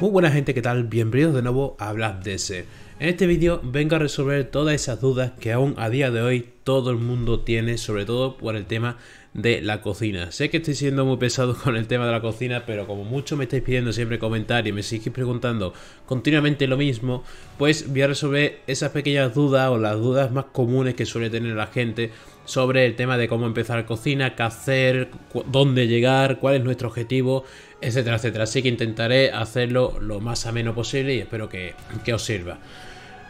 Muy buena gente, ¿qué tal? Bienvenidos de nuevo a Black En este vídeo vengo a resolver todas esas dudas que aún a día de hoy todo el mundo tiene, sobre todo por el tema de la cocina. Sé que estoy siendo muy pesado con el tema de la cocina, pero como mucho me estáis pidiendo siempre comentarios y me seguís preguntando continuamente lo mismo, pues voy a resolver esas pequeñas dudas o las dudas más comunes que suele tener la gente sobre el tema de cómo empezar cocina, qué hacer, dónde llegar, cuál es nuestro objetivo, etcétera, etcétera. Así que intentaré hacerlo lo más ameno posible y espero que, os sirva.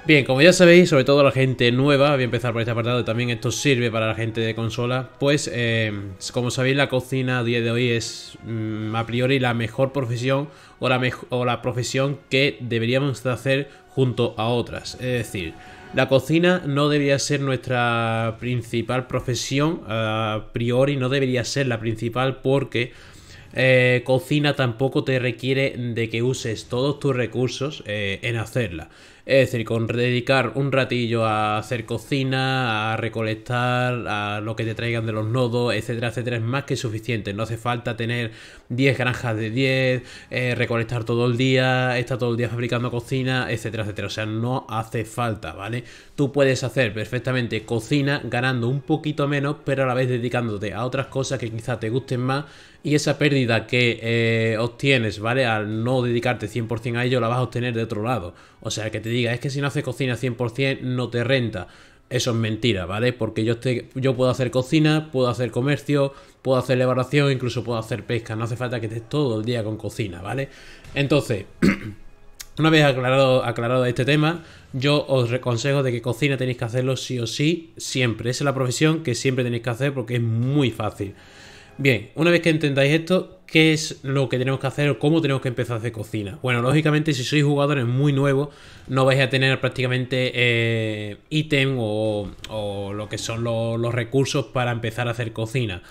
Bien, como ya sabéis, sobre todo la gente nueva, voy a empezar por este apartado, también esto sirve para la gente de consola, pues em, como sabéis la cocina a día de hoy es mm, a priori la mejor profesión o la, o la profesión que deberíamos hacer junto a otras. Es decir, la cocina no debería ser nuestra principal profesión, a priori no debería ser la principal porque eh, cocina tampoco te requiere de que uses todos tus recursos eh, en hacerla. Es decir, con dedicar un ratillo a hacer cocina, a recolectar, a lo que te traigan de los nodos, etcétera, etcétera, es más que suficiente. No hace falta tener 10 granjas de 10, eh, recolectar todo el día, estar todo el día fabricando cocina, etcétera, etcétera. O sea, no hace falta, ¿vale? Tú puedes hacer perfectamente cocina ganando un poquito menos, pero a la vez dedicándote a otras cosas que quizás te gusten más y esa pérdida que eh, obtienes, ¿vale? Al no dedicarte 100% a ello, la vas a obtener de otro lado. O sea, que te diga, es que si no haces cocina 100% no te renta. Eso es mentira, ¿vale? Porque yo, yo puedo hacer cocina, puedo hacer comercio, puedo hacer elaboración, incluso puedo hacer pesca. No hace falta que estés todo el día con cocina, ¿vale? Entonces, una vez aclarado, aclarado este tema, yo os reconsejo de que cocina tenéis que hacerlo sí o sí, siempre. Esa es la profesión que siempre tenéis que hacer porque es muy fácil. Bien, una vez que entendáis esto, qué es lo que tenemos que hacer o cómo tenemos que empezar a hacer cocina. Bueno, lógicamente si sois jugadores muy nuevos no vais a tener prácticamente eh, ítem o, lo que son los recursos para empezar a hacer cocina.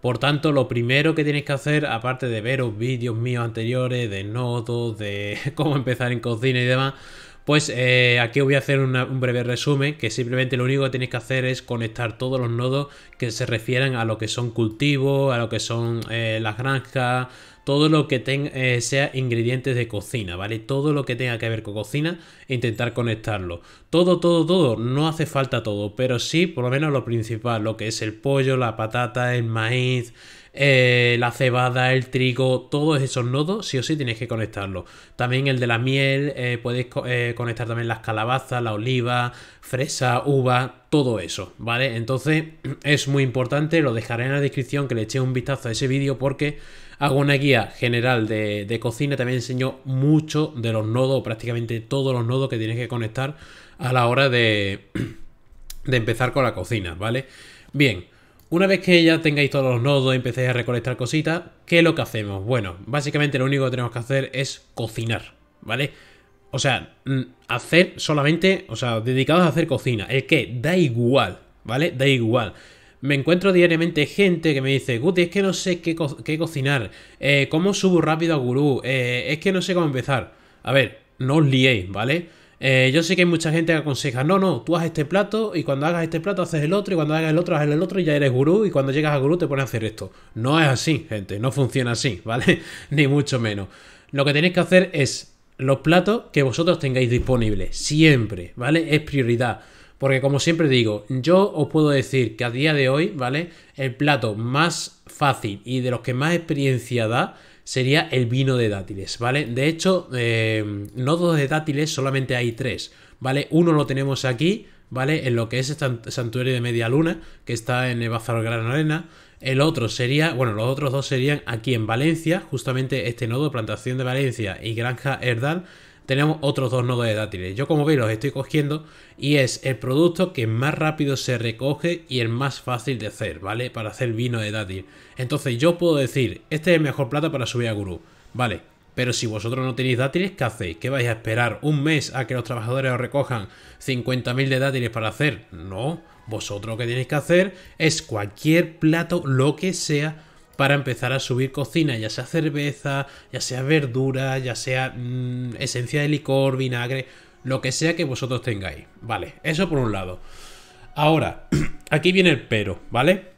Por tanto, lo primero que tenéis que hacer, aparte de veros vídeos míos anteriores de nodos, de cómo empezar en cocina y demás, pues eh, aquí voy a hacer un breve resumen, que simplemente lo único que tenéis que hacer es conectar todos los nodos que se refieran a lo que son cultivos, a lo que son eh, las granjas, todo lo que tenga, eh, sea ingredientes de cocina, ¿vale? Todo lo que tenga que ver con cocina, intentar conectarlo. Todo, todo, todo, no hace falta todo, pero sí por lo menos lo principal, lo que es el pollo, la patata, el maíz, eh, la cebada, el trigo, todos esos nodos sí o sí tienes que conectarlo. También el de la miel, eh, podéis conectar también las calabazas, la oliva, fresa, uva, todo eso, ¿vale? Entonces es muy importante, lo dejaré en la descripción que le eché un vistazo a ese vídeo porque Hago una guía general de, cocina, también enseño mucho de los nodos, prácticamente todos los nodos que tienes que conectar a la hora de, de empezar con la cocina, ¿vale? Bien, una vez que ya tengáis todos los nodos y empecéis a recolectar cositas, ¿qué es lo que hacemos? Bueno, básicamente lo único que tenemos que hacer es cocinar, ¿vale? O sea, mm, hacer solamente, o sea, dedicados a hacer cocina. El que da igual, ¿vale? Da igual me encuentro diariamente gente que me dice, Guti, es que no sé qué, cocinar, eh, cómo subo rápido a Gurú, eh, es que no sé cómo empezar. A ver, no os liéis, ¿vale? Eh, yo sé que hay mucha gente que aconseja, no, no, tú haz este plato y cuando hagas este plato haces el otro y cuando hagas el otro haces el otro y ya eres gurú y cuando llegas a gurú te pones a hacer esto. No es así, gente, no funciona así, ¿vale? Ni mucho menos. Lo que tenéis que hacer es los platos que vosotros tengáis disponibles, siempre, ¿vale? Es prioridad. Porque como siempre digo, yo os puedo decir que a día de hoy, ¿vale? El plato más fácil y de los que más experiencia da sería el vino de dátiles, ¿vale? De hecho, eh, nodos de dátiles solamente hay tres, ¿vale? Uno lo tenemos aquí, ¿vale? En lo que es el santuario de media luna, que está en el Bazar Gran Arena. El otro sería, bueno, los otros dos serían aquí en Valencia, justamente este nodo, plantación de Valencia y granja Herdal tenemos otros dos nodos de dátiles. Yo como veis los estoy cogiendo y es el producto que más rápido se recoge y el más fácil de hacer, ¿vale? Para hacer vino de dátil. Entonces yo puedo decir, este es el mejor plato para subir a gurú, ¿vale? Pero si vosotros no tenéis dátiles, ¿qué hacéis? ¿Qué vais a esperar? ¿Un mes a que los trabajadores os recojan 50.000 de dátiles para hacer? No, vosotros lo que tenéis que hacer es cualquier plato, lo que sea, para empezar a subir cocina, ya sea cerveza, ya sea verdura, ya sea mm, esencia de licor, vinagre, lo que sea que vosotros tengáis. Vale, eso por un lado. Ahora, aquí viene el pero, ¿vale?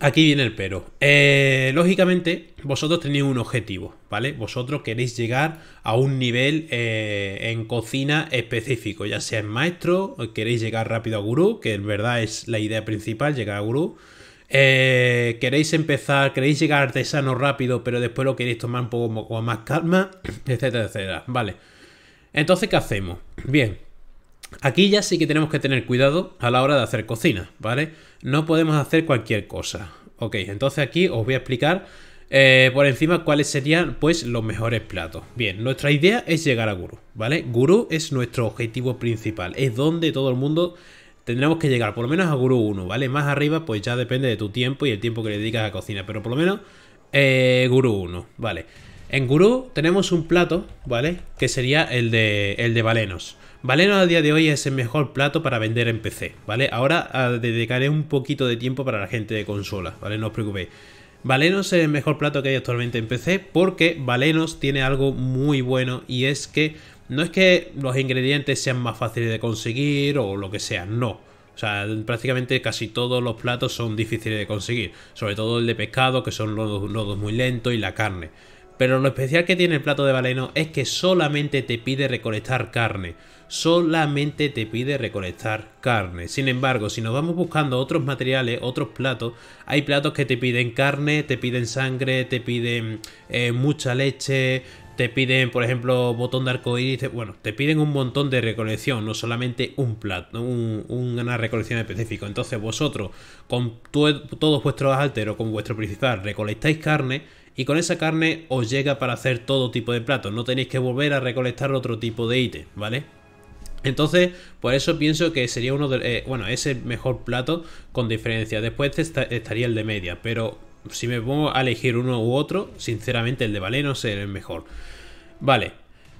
Aquí viene el pero. Eh, lógicamente, vosotros tenéis un objetivo, ¿vale? Vosotros queréis llegar a un nivel eh, en cocina específico, ya sea en maestro, queréis llegar rápido a gurú, que en verdad es la idea principal, llegar a gurú. Eh, queréis empezar, queréis llegar artesano rápido, pero después lo queréis tomar un poco con más calma, etcétera, etcétera. Vale. Entonces, ¿qué hacemos? Bien. Aquí ya sí que tenemos que tener cuidado a la hora de hacer cocina, ¿vale? No podemos hacer cualquier cosa. Ok, entonces aquí os voy a explicar eh, por encima cuáles serían pues los mejores platos. Bien, nuestra idea es llegar a Guru, ¿vale? Guru es nuestro objetivo principal, es donde todo el mundo tendremos que llegar por lo menos a Guru 1, ¿vale? Más arriba pues ya depende de tu tiempo y el tiempo que le dedicas a cocina, pero por lo menos eh, Guru 1, ¿vale? En Guru tenemos un plato, ¿vale? Que sería el de, el de Valenos. Valenos a día de hoy es el mejor plato para vender en PC, ¿vale? Ahora dedicaré un poquito de tiempo para la gente de consola, ¿vale? No os preocupéis. Valenos es el mejor plato que hay actualmente en PC porque Valenos tiene algo muy bueno y es que no es que los ingredientes sean más fáciles de conseguir o lo que sea, no. O sea, prácticamente casi todos los platos son difíciles de conseguir. Sobre todo el de pescado, que son los nodos muy lentos, y la carne. Pero lo especial que tiene el plato de baleno es que solamente te pide recolectar carne. Solamente te pide recolectar carne. Sin embargo, si nos vamos buscando otros materiales, otros platos, hay platos que te piden carne, te piden sangre, te piden eh, mucha leche, te piden, por ejemplo, botón de arcoíris. Bueno, te piden un montón de recolección, no solamente un plato, un, una recolección específica. Entonces, vosotros, con todos vuestros alteros, con vuestro principal, recolectáis carne. Y con esa carne os llega para hacer todo tipo de platos. No tenéis que volver a recolectar otro tipo de ítem, ¿vale? Entonces, por eso pienso que sería uno de. Eh, bueno, es el mejor plato con diferencia. Después estaría el de media. Pero si me pongo a elegir uno u otro, sinceramente el de Valenos es el mejor. Vale.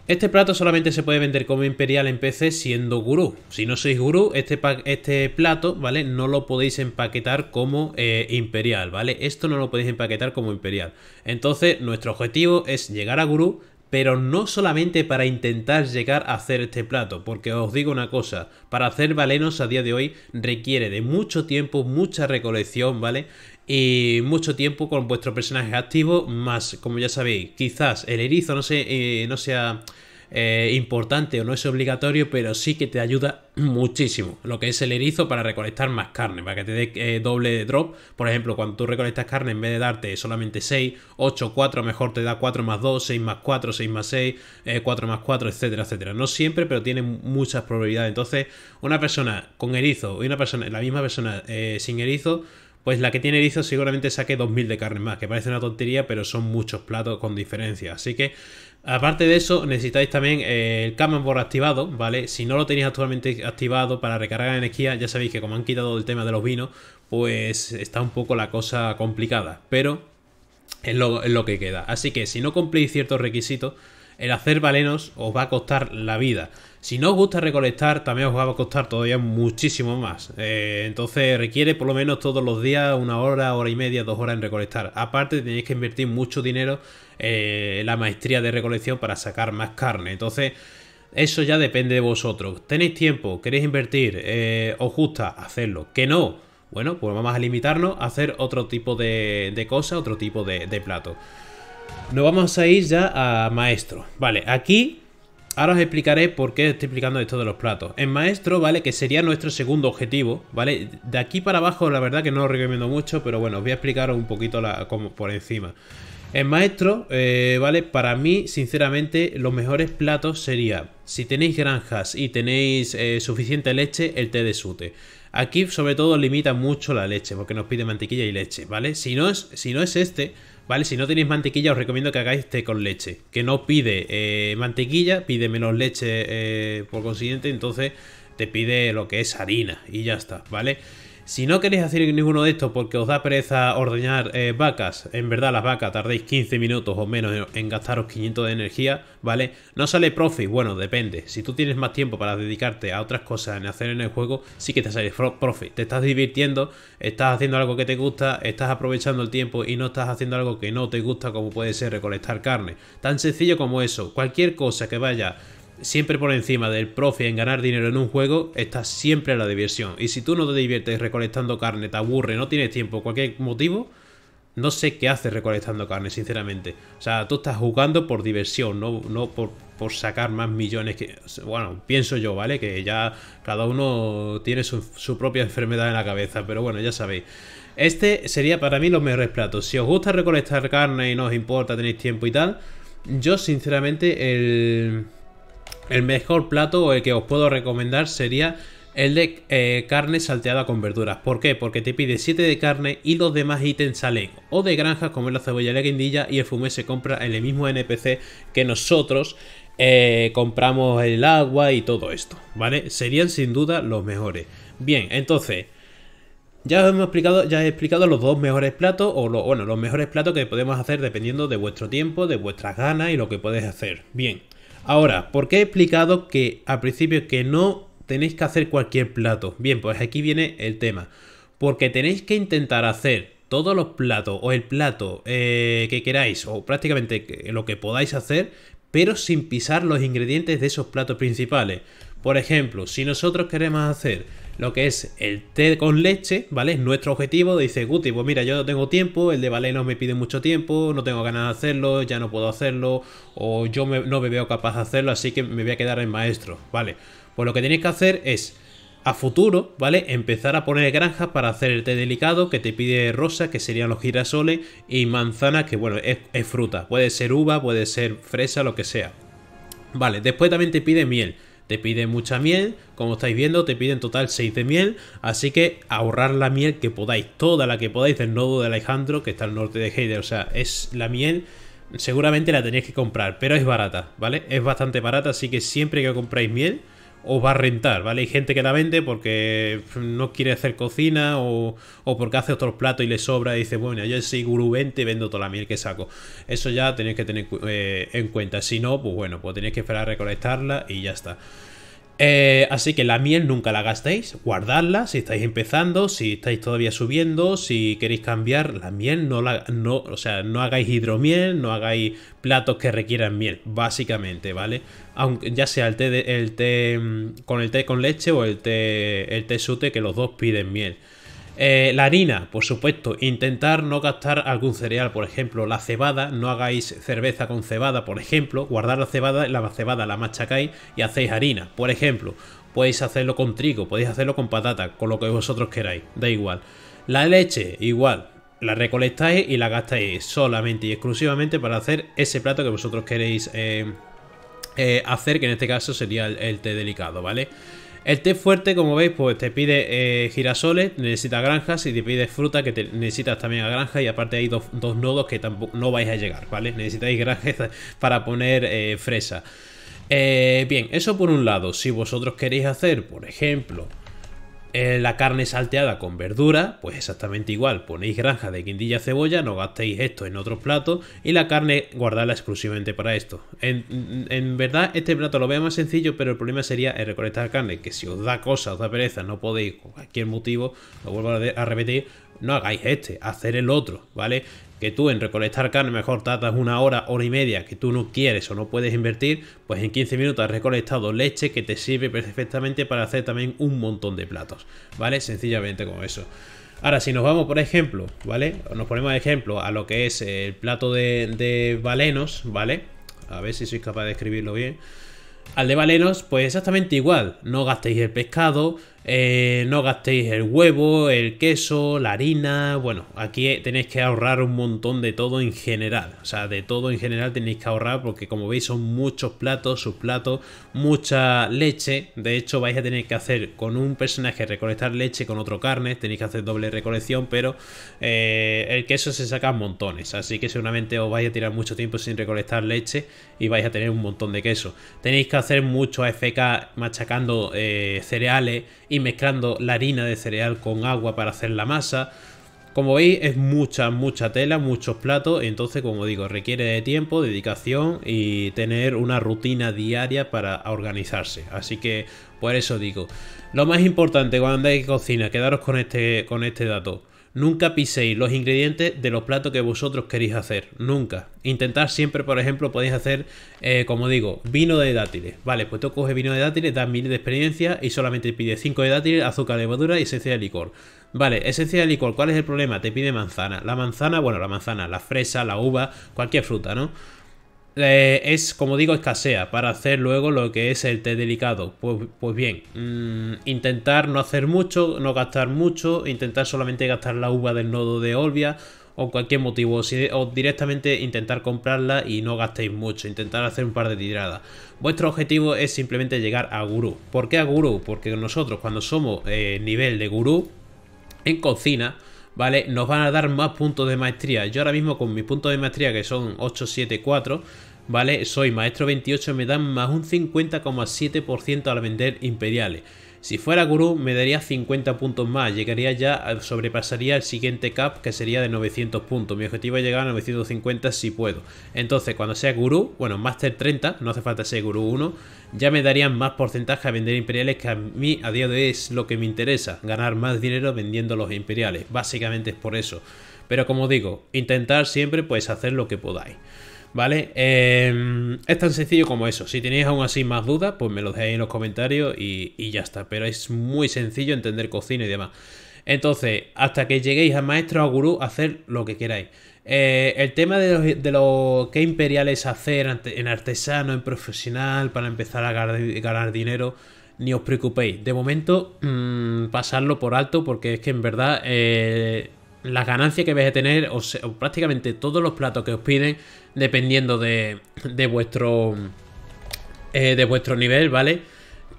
Este plato solamente se puede vender como imperial en PC siendo gurú. Si no sois gurú, este, este, plato, ¿vale? No lo podéis empaquetar como eh, imperial, ¿vale? Esto no lo podéis empaquetar como imperial. Entonces, nuestro objetivo es llegar a gurú, pero no solamente para intentar llegar a hacer este plato, porque os digo una cosa, para hacer Valenos a día de hoy requiere de mucho tiempo, mucha recolección, ¿vale? y mucho tiempo con vuestro personaje activo, más, como ya sabéis, quizás el erizo no, eh, no sea eh, importante o no es obligatorio, pero sí que te ayuda muchísimo lo que es el erizo para recolectar más carne, para que te dé eh, doble drop. Por ejemplo, cuando tú recolectas carne, en vez de darte solamente 6, 8, 4, mejor te da 4 más 2, 6 más 4, 6 más 6, 4 más 4, etcétera, etcétera. No siempre, pero tiene muchas probabilidades. Entonces, una persona con erizo y una persona, la misma persona sin erizo pues la que tiene erizo seguramente saque 2.000 de carne más, que parece una tontería, pero son muchos platos con diferencia. Así que, aparte de eso, necesitáis también eh, el el Camembert activado, ¿vale? Si no lo tenéis actualmente activado para recargar energía, ya sabéis que como han quitado el tema de los vinos, pues está un poco la cosa complicada, pero es lo, es lo que queda. Así que, si no cumplís ciertos requisitos, el hacer balenos os va a costar la vida. Si no os gusta recolectar, también os va a costar todavía muchísimo más. Eh, entonces requiere por lo menos todos los días una hora, hora y media, dos horas en recolectar. Aparte tenéis que invertir mucho dinero eh, en la maestría de recolección para sacar más carne. Entonces... Eso ya depende de vosotros. ¿Tenéis tiempo? ¿Queréis invertir? Eh, ¿Os gusta? Hacerlo. ¿Que no? Bueno, pues vamos a limitarnos a hacer otro tipo de, cosas, otro tipo de, de plato. Nos vamos a ir ya a maestro. Vale, aquí Ahora os explicaré por qué estoy explicando esto de los platos. En maestro, ¿vale? Que sería nuestro segundo objetivo, ¿vale? De aquí para abajo la verdad que no lo recomiendo mucho, pero bueno, os voy a explicar un poquito la, como por encima. En maestro, eh, ¿vale? Para mí, sinceramente, los mejores platos serían, si tenéis granjas y tenéis eh, suficiente leche, el té de sute. Aquí, sobre todo, limita mucho la leche, porque nos pide mantequilla y leche, ¿vale? Si no es, si no es este, ¿Vale? Si no tenéis mantequilla, os recomiendo que hagáis té con leche. Que no pide eh, mantequilla, pide menos leche eh, por consiguiente, entonces te pide lo que es harina y ya está, ¿vale? vale si no queréis hacer ninguno de estos porque os da pereza ordeñar eh, vacas, en verdad las vacas tardéis 15 minutos o menos en, gastaros 500 de energía, ¿vale? No sale profit, bueno, depende. Si tú tienes más tiempo para dedicarte a otras cosas en hacer en el juego, sí que te sale profit. Te estás divirtiendo, estás haciendo algo que te gusta, estás aprovechando el tiempo y no estás haciendo algo que no te gusta como puede ser recolectar carne. Tan sencillo como eso. Cualquier cosa que vaya siempre por encima del profe en ganar dinero en un juego está siempre la diversión. Y si tú no te diviertes recolectando carne, te aburre, no tienes tiempo, cualquier motivo, no sé qué haces recolectando carne, sinceramente. O sea, tú estás jugando por diversión, no, por, sacar más millones que... Bueno, pienso yo, ¿vale? Que ya cada uno tiene su, su propia enfermedad en la cabeza, pero bueno, ya sabéis. Este sería para mí los mejores platos. Si os gusta recolectar carne y no os importa, tenéis tiempo y tal, yo sinceramente el el mejor plato o eh, el que os puedo recomendar sería el de eh, carne salteada con verduras. ¿Por qué? Porque te pide 7 de carne y los demás ítems salen o de granjas como la cebolla la guindilla y el fumé se compra en el mismo NPC que nosotros eh, compramos el agua y todo esto, ¿vale? Serían sin duda los mejores. Bien, entonces... Ya os hemos explicado, ya he explicado los dos mejores platos, o bueno, los mejores platos que podemos hacer dependiendo de vuestro tiempo, de vuestras ganas y lo que podéis hacer. Bien, Ahora, ¿por qué he explicado que al principio que no tenéis que hacer cualquier plato? Bien, pues aquí viene el tema. Porque tenéis que intentar hacer todos los platos o el plato eh, que queráis o prácticamente lo que podáis hacer, pero sin pisar los ingredientes de esos platos principales. Por ejemplo, si nosotros queremos hacer lo que es el té con leche, ¿vale? Es nuestro objetivo. Dice Guti, pues mira, yo no tengo tiempo, el de Valenos me pide mucho tiempo, no tengo ganas de hacerlo, ya no puedo hacerlo, o yo no me veo capaz de hacerlo, así que me voy a quedar en maestro, ¿vale? Pues lo que tienes que hacer es a futuro, ¿vale? Empezar a poner granjas para hacer el té delicado que te pide rosa, que serían los girasoles, y manzanas, que bueno, es, fruta. Puede ser uva, puede ser fresa, lo que sea. Vale, después también te pide miel. Te piden mucha miel, como estáis viendo, te piden total 6 de miel, así que ahorrar la miel que podáis, toda la que podáis del nodo de Alejandro, que está al norte de Heider, o sea, es la miel seguramente la tenéis que comprar, pero es barata, ¿vale? Es bastante barata, así que siempre que compráis miel, o va a rentar, ¿vale? Hay gente que la vende porque no quiere hacer cocina o, porque hace otros platos y le sobra y dice, bueno, yo soy gurú 20 y vendo toda la miel que saco. Eso ya tenéis que tener eh, en cuenta. Si no, pues bueno, pues tenéis que esperar a recolectarla y ya está. Eh, así que la miel nunca la gastéis, guardadla si estáis empezando, si estáis todavía subiendo, si queréis cambiar la miel, no la, o sea, no hagáis hidromiel, no hagáis platos que requieran miel, básicamente, ¿vale? Aunque ya sea el té, el té mm, con el té con leche o el té, el té sute, que los dos piden miel. Eh, la harina, por supuesto, intentar no gastar algún cereal, por ejemplo, la cebada, no hagáis cerveza con cebada, por ejemplo, guardar la cebada, la cebada la machacáis y hacéis harina, por ejemplo, podéis hacerlo con trigo, podéis hacerlo con patata, con lo que vosotros queráis, da igual. La leche, igual, la recolectáis y la gastáis solamente y exclusivamente para hacer ese plato que vosotros queréis eh, eh, hacer, que en este caso sería el, té delicado, ¿vale? vale el té fuerte, como veis, pues te pide eh, girasoles, necesitas granjas y te pide fruta que necesitas también a granja y aparte hay dos, nodos que tampoco no vais a llegar, ¿vale? Necesitáis granjas para poner eh, fresa. Eh, bien, eso por un lado. Si vosotros queréis hacer, por ejemplo, eh, la carne salteada con verdura, pues exactamente igual, ponéis granja de guindilla cebolla, no gastéis esto en otros platos y la carne guardarla exclusivamente para esto. En, verdad este plato lo veo más sencillo, pero el problema sería el recolectar carne, que si os da cosa, os da pereza, no podéis, por cualquier motivo, lo vuelvo a repetir, no hagáis este, hacer el otro, ¿vale? que tú en recolectar carne mejor tardas una hora, hora y media que tú no quieres o no puedes invertir, pues en 15 minutos has recolectado leche que te sirve perfectamente para hacer también un montón de platos, ¿vale? Sencillamente como eso. Ahora, si nos vamos, por ejemplo, ¿vale? Nos ponemos de ejemplo a lo que es el plato de, de balenos, ¿vale? A ver si sois capaz de escribirlo bien. Al de balenos, pues exactamente igual. No gastéis el pescado, eh, no gastéis el huevo, el queso, la harina. Bueno, aquí eh, tenéis que ahorrar un montón de todo en general. O sea, de todo en general tenéis que ahorrar porque como veis son muchos platos, sus platos, mucha leche. De hecho vais a tener que hacer con un personaje recolectar leche, con otro carne. Tenéis que hacer doble recolección, pero eh, el queso se saca montones. Así que seguramente os vais a tirar mucho tiempo sin recolectar leche y vais a tener un montón de queso. Tenéis que hacer mucho AFK machacando cereales mezclando la harina de cereal con agua para hacer la masa. Como veis es mucha, mucha tela, muchos platos, entonces como digo, requiere de tiempo, dedicación y tener una rutina diaria para organizarse. Así que por eso digo, lo más importante cuando andáis cocina, quedaros con este, con este dato. Nunca piséis los ingredientes de los platos que vosotros queréis hacer. Nunca. Intentar siempre, por ejemplo, podéis hacer, eh, como digo, vino de dátiles. Vale, pues tú coges vino de dátiles, das mil de experiencia y solamente pide 5 de dátiles, azúcar, de levadura y esencia de licor. Vale, esencia de licor, ¿cuál es el problema? Te pide manzana. La manzana, bueno, la manzana, la fresa, la uva, cualquier fruta, ¿no? Eh, es, como digo, escasea para hacer luego lo que es el té delicado. Pues, pues bien, mm, intentar no hacer mucho, no gastar mucho, intentar solamente gastar la uva del nodo de Olvia o cualquier motivo, o, directamente intentar comprarla y no gastéis mucho, intentar hacer un par de tiradas. Vuestro objetivo es simplemente llegar a gurú. ¿Por qué a gurú? Porque nosotros cuando somos eh, nivel de gurú en cocina, ¿vale? Nos van a dar más puntos de maestría. Yo ahora mismo con mis puntos de maestría, que son 8, 7, 4, ¿vale? Soy maestro 28, me dan más un 50,7% al vender imperiales. Si fuera gurú me daría 50 puntos más, llegaría ya, sobrepasaría el siguiente cap que sería de 900 puntos. Mi objetivo es llegar a 950 si puedo. Entonces cuando sea gurú, bueno, Master 30, no hace falta ser gurú 1, ya me darían más porcentaje a vender imperiales que a mí a día de hoy es lo que me interesa, ganar más dinero vendiendo los imperiales. Básicamente es por eso. Pero como digo, intentar siempre pues hacer lo que podáis. ¿Vale? Em, es tan sencillo como eso. Si tenéis aún así más dudas, pues me lo dejáis en los comentarios y, ya está. Pero es muy sencillo entender cocina y demás. Entonces, hasta que lleguéis a maestro o gurú, hacer lo que queráis. Eh, el tema de, lo que imperiales hacer en artesano, en profesional, para empezar a ganar, dinero, ni os preocupéis. De momento, mm, pasarlo por alto porque es que en verdad eh, las ganancias que vais a tener, o, prácticamente todos los platos que os piden, dependiendo de, vuestro eh, de vuestro nivel, ¿vale?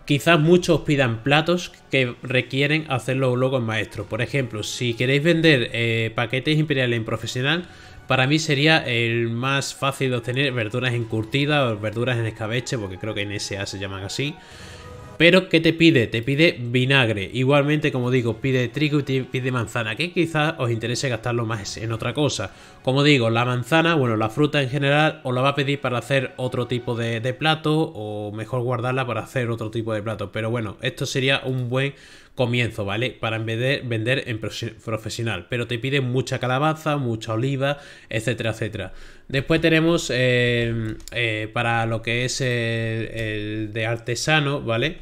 Quizás muchos os pidan platos que requieren hacerlo luego en maestro. Por ejemplo, si queréis vender eh, paquetes imperiales en profesional, para mí sería el más fácil de obtener verduras encurtidas o verduras en escabeche, porque creo que en SA se llaman así. Pero ¿qué te pide? Te pide vinagre. Igualmente, como digo, pide trigo y pide manzana, que quizás os interese gastarlo más en otra cosa. Como digo, la manzana, bueno, la fruta en general, os la va a pedir para hacer otro tipo de, plato o mejor guardarla para hacer otro tipo de plato. Pero bueno, esto sería un buen comienzo, ¿vale? Para vender, vender en profesional. Pero te pide mucha calabaza, mucha oliva, etcétera, etcétera. Después tenemos eh, eh, para lo que es el de artesano, ¿vale?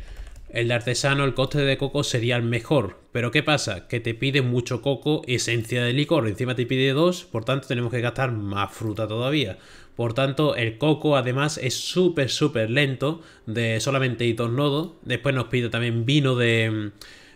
el de artesano el coste de coco sería el mejor. Pero ¿qué pasa? Que te pide mucho coco, esencia de licor, encima te pide dos, por tanto tenemos que gastar más fruta todavía. Por tanto, el coco además es súper, súper lento, de solamente dos nodos. Después nos pide también vino de...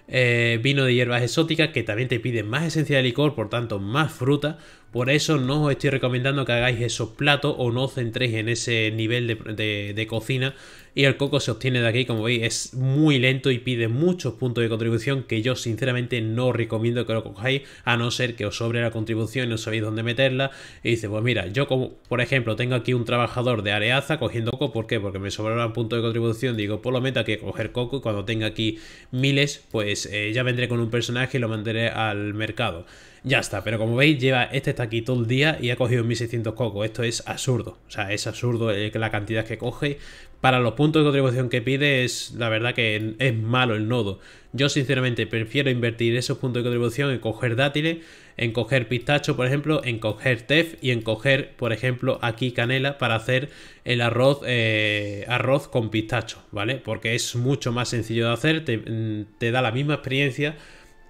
Eh, vino de hierbas exóticas que también te pide más esencia de licor, por tanto más fruta, por eso no os estoy recomendando que hagáis esos platos o no os centréis en ese nivel de, cocina. Y el coco se obtiene de aquí, como veis, es muy lento y pide muchos puntos de contribución que yo sinceramente no recomiendo que lo cojáis, a no ser que os sobre la contribución y no sabéis dónde meterla. Y dice, pues mira, yo como, por ejemplo, tengo aquí un trabajador de areaza cogiendo coco, ¿por qué? Porque me sobraron puntos de contribución, digo, por pues lo menos que coger coco y cuando tenga aquí miles, pues eh, ya vendré con un personaje y lo mandaré al mercado. Ya está, pero como veis, lleva este está aquí todo el día y ha cogido 1600 cocos. Esto es absurdo, o sea, es absurdo eh, la cantidad que coge. Para los puntos de contribución que pide, es la verdad que es malo el nodo. Yo sinceramente prefiero invertir esos puntos de contribución en coger dátiles, en coger pistacho, por ejemplo, en coger tef y en coger, por ejemplo, aquí canela para hacer el arroz, eh, arroz con pistacho, ¿vale? Porque es mucho más sencillo de hacer, te, mm, te da la misma experiencia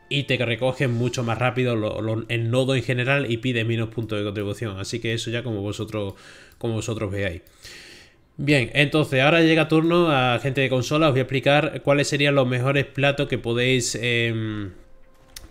y te recogen mucho más rápido el nodo en general y pide menos puntos de contribución. Así que eso ya como vosotros, como vosotros veáis. Bien, entonces ahora llega turno a gente de consola. Os voy a explicar cuáles serían los mejores platos que podéis... Em,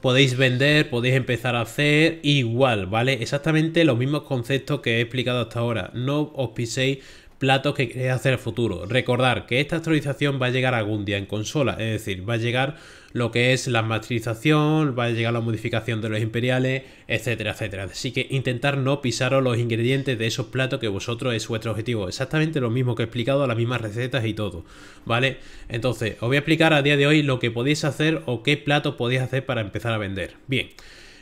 podéis vender, podéis empezar a hacer igual, ¿vale? Exactamente los mismos conceptos que he explicado hasta ahora. No os piséis platos que queréis hacer el futuro. Recordar que esta actualización va a llegar algún día en consola, es decir, va a llegar lo que es la masterización, va a llegar la modificación de los imperiales, etcétera, etcétera. Así que intentar no pisaros los ingredientes de esos platos que vosotros es vuestro objetivo. Exactamente lo mismo que he explicado, las mismas recetas y todo, ¿vale? Entonces, os voy a explicar a día de hoy lo que podéis hacer o qué plato podéis hacer para empezar a vender. Bien.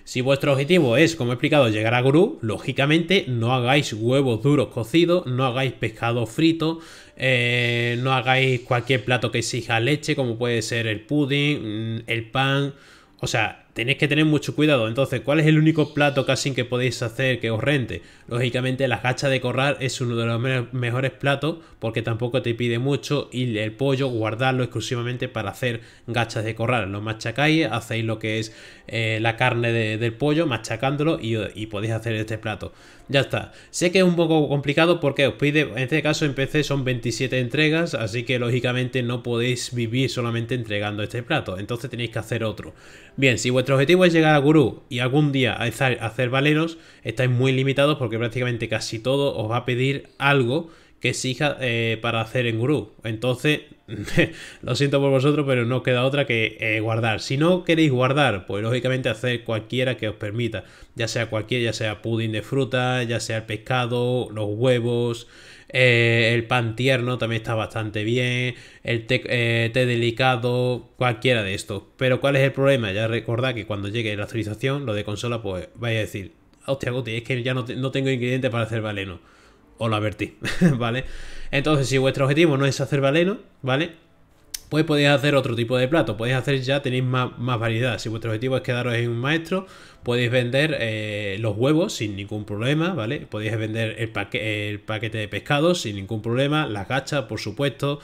Si vuestro objetivo es, como he explicado, llegar a gurú, lógicamente no hagáis huevos duros cocidos, no hagáis pescado frito, eh, no hagáis cualquier plato que exija leche, como puede ser el pudding, mm, el pan, o sea, tenéis que tener mucho cuidado. Entonces, ¿cuál es el único plato casi que podéis hacer que os rente? Lógicamente, las gachas de corral es uno de los mejores platos porque tampoco te pide mucho y el pollo guardarlo exclusivamente para hacer gachas de corral. Lo machacáis, hacéis lo que es eh, la carne del pollo, machacándolo y, podéis hacer este plato. Ya está. Sé que es un poco complicado porque os pide, en este caso en PC son 27 entregas, así que lógicamente no podéis vivir solamente entregando este plato. Entonces tenéis que hacer otro. Bien, si objetivo es llegar a gurú y algún día hacer valeros, estáis muy limitados porque prácticamente casi todo os va a pedir algo que exija eh, para hacer en gurú. Entonces, lo siento por vosotros, pero no queda otra que eh, guardar. Si no queréis guardar, pues lógicamente hacer cualquiera que os permita. Ya sea cualquier, ya sea pudding de fruta, ya sea el pescado, los huevos, eh, el pan tierno también está bastante bien, el eh, té, delicado, cualquiera de estos. Pero ¿cuál es el problema? Ya recordad que cuando llegue la actualización, lo de consola, pues vais a decir, hostia, Guti, es que ya no, tengo ingrediente para hacer valeno. o lo advertí, ¿vale? Entonces, si vuestro objetivo no es hacer valeno, ¿vale? podéis hacer otro tipo de plato, podéis hacer ya, tenéis más, variedad. Si vuestro objetivo es quedaros en un maestro, podéis vender eh, los huevos sin ningún problema, ¿vale? Podéis vender el, paquete de pescado sin ningún problema, las gachas, por supuesto.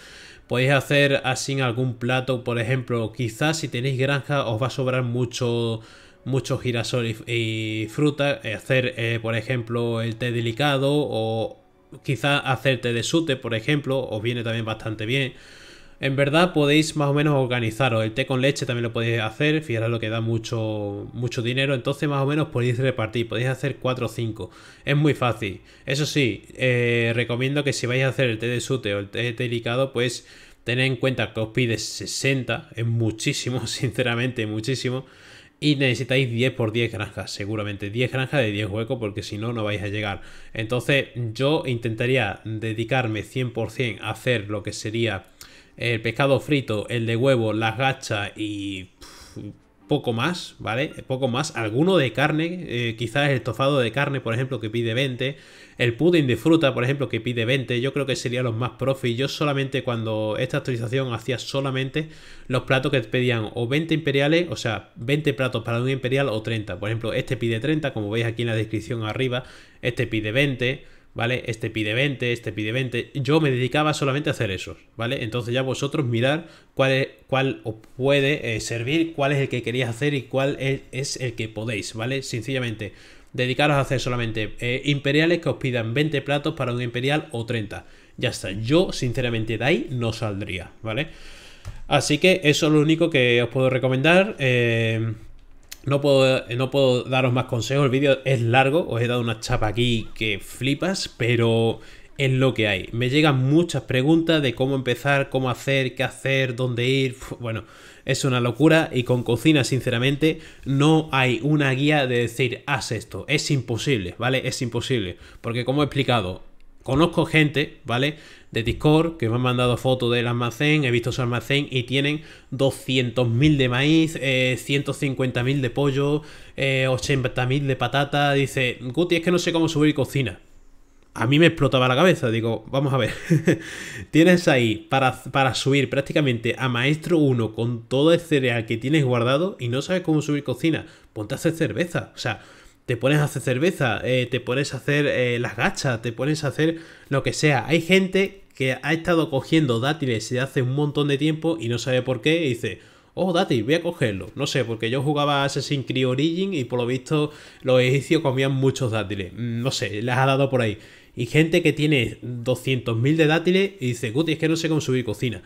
Podéis hacer así algún plato, por ejemplo, quizás si tenéis granja os va a sobrar mucho girasol girasol y, fruta, eh, hacer eh, por ejemplo el té delicado o quizás hacer té de sute por ejemplo, os viene también bastante bien. En verdad podéis más o menos organizaros. El té con leche también lo podéis hacer. Fijaros lo que da mucho, mucho dinero. Entonces más o menos podéis repartir. Podéis hacer 4 o 5. Es muy fácil. Eso sí, eh, recomiendo que si vais a hacer el té de sute o el té delicado, pues tened en cuenta que os pide 60. Es muchísimo, sinceramente, muchísimo. Y necesitáis 10 por 10 granjas, seguramente 10 granjas de 10 huecos porque si no, no vais a llegar. Entonces yo intentaría dedicarme 100% a hacer lo que sería el pescado frito, el de huevo, las gachas y poco más, ¿vale? Poco más. Alguno de carne, eh, quizás el estofado de carne, por ejemplo, que pide 20. El pudding de fruta, por ejemplo, que pide 20. Yo creo que serían los más profit. Yo solamente cuando esta actualización hacía solamente los platos que pedían o 20 imperiales, o sea, 20 platos para un imperial o 30. Por ejemplo, este pide 30, como veis aquí en la descripción arriba. Este pide 20. ¿vale? Este pide 20, este pide 20. Yo me dedicaba solamente a hacer esos, ¿vale? Entonces ya vosotros mirar cuál, es, cuál os puede eh, servir, cuál es el que queréis hacer y cuál es, el que podéis, ¿vale? Sencillamente, dedicaros a hacer solamente eh, imperiales que os pidan 20 platos para un imperial o 30. Ya está, yo sinceramente de ahí no saldría, ¿vale? Así que eso es lo único que os puedo recomendar. Eh, no puedo, eh, no puedo daros más consejos, el vídeo es largo, os he dado una chapa aquí que flipas, pero es lo que hay. Me llegan muchas preguntas de cómo empezar, cómo hacer, qué hacer, dónde ir. Bueno, es una locura y con cocina, sinceramente, no hay una guía de decir, haz esto. Es imposible, ¿vale? Es imposible. Porque como he explicado, conozco gente, ¿vale? de Discord que me han mandado fotos del almacén, he visto su almacén y tienen 200.000 de maíz, eh, 150.000 de pollo, eh, 80.000 de patata. Dice, Guti, es que no sé cómo subir cocina. A mí me explotaba la cabeza, digo, vamos a ver, tienes ahí para, para subir prácticamente a Maestro 1 con todo el cereal que tienes guardado y no sabes cómo subir cocina, ponte a hacer cerveza, o sea, te pones a hacer cerveza, eh, te pones a hacer eh, las gachas, te pones a hacer lo que sea. Hay gente que ha estado cogiendo dátiles desde hace un montón de tiempo y no sabe por qué y dice, oh, dátil, voy a cogerlo. No sé, porque yo jugaba Assassin's Creed Origin y por lo visto los egipcios comían muchos dátiles. Mm, no sé, les ha dado por ahí. Y gente que tiene 200.000 de dátiles y dice, Guti, es que no sé cómo subir cocina.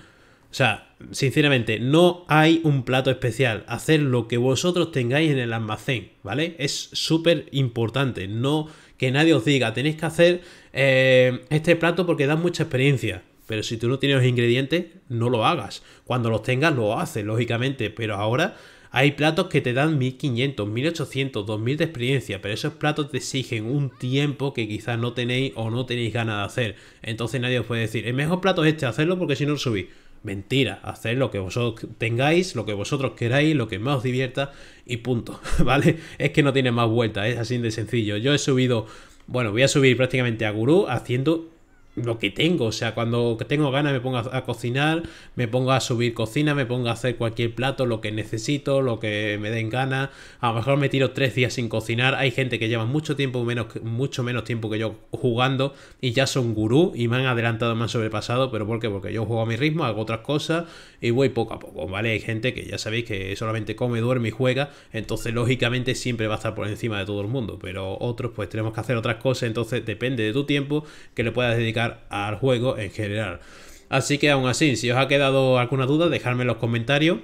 O sea, sinceramente, no hay un plato especial. Hacer lo que vosotros tengáis en el almacén, ¿vale? Es súper importante. No que nadie os diga, tenéis que hacer eh, este plato porque da mucha experiencia. Pero si tú no tienes los ingredientes, no lo hagas. Cuando los tengas, lo haces, lógicamente. Pero ahora hay platos que te dan 1500, 1800, 2000 de experiencia, pero esos platos te exigen un tiempo que quizás no tenéis o no tenéis ganas de hacer. Entonces nadie os puede decir, el mejor plato es este, hacerlo porque si no lo subís. Mentira, hacer lo que vosotros tengáis, lo que vosotros queráis, lo que más os divierta y punto, ¿vale? Es que no tiene más vuelta, es así de sencillo. Yo he subido, bueno, voy a subir prácticamente a Gurú haciendo lo que tengo. O sea, cuando tengo ganas me pongo a, cocinar, me pongo a subir cocina, me pongo a hacer cualquier plato, lo que necesito, lo que me den ganas. A lo mejor me tiro tres días sin cocinar. Hay gente que lleva mucho tiempo, menos, mucho menos tiempo que yo jugando y ya son gurú y me han adelantado, me han sobrepasado. ¿Pero por qué? Porque yo juego a mi ritmo, hago otras cosas y voy poco a poco, ¿vale? Hay gente que ya sabéis que solamente come, duerme y juega. Entonces, lógicamente, siempre va a estar por encima de todo el mundo. Pero otros, pues tenemos que hacer otras cosas. Entonces, depende de tu tiempo que le puedas dedicar al juego en general. Así que aún así, si os ha quedado alguna duda, dejadme en los comentarios.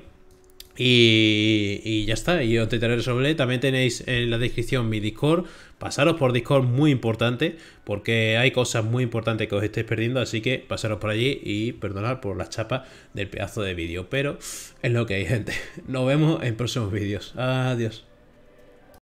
Y, ya está, y os sobre sobre. También tenéis en la descripción mi Discord. Pasaros por Discord, muy importante, porque hay cosas muy importantes que os estáis perdiendo. Así que pasaros por allí y perdonad por la chapa del pedazo de vídeo. Pero es lo que hay, gente. Nos vemos en próximos vídeos. Adiós.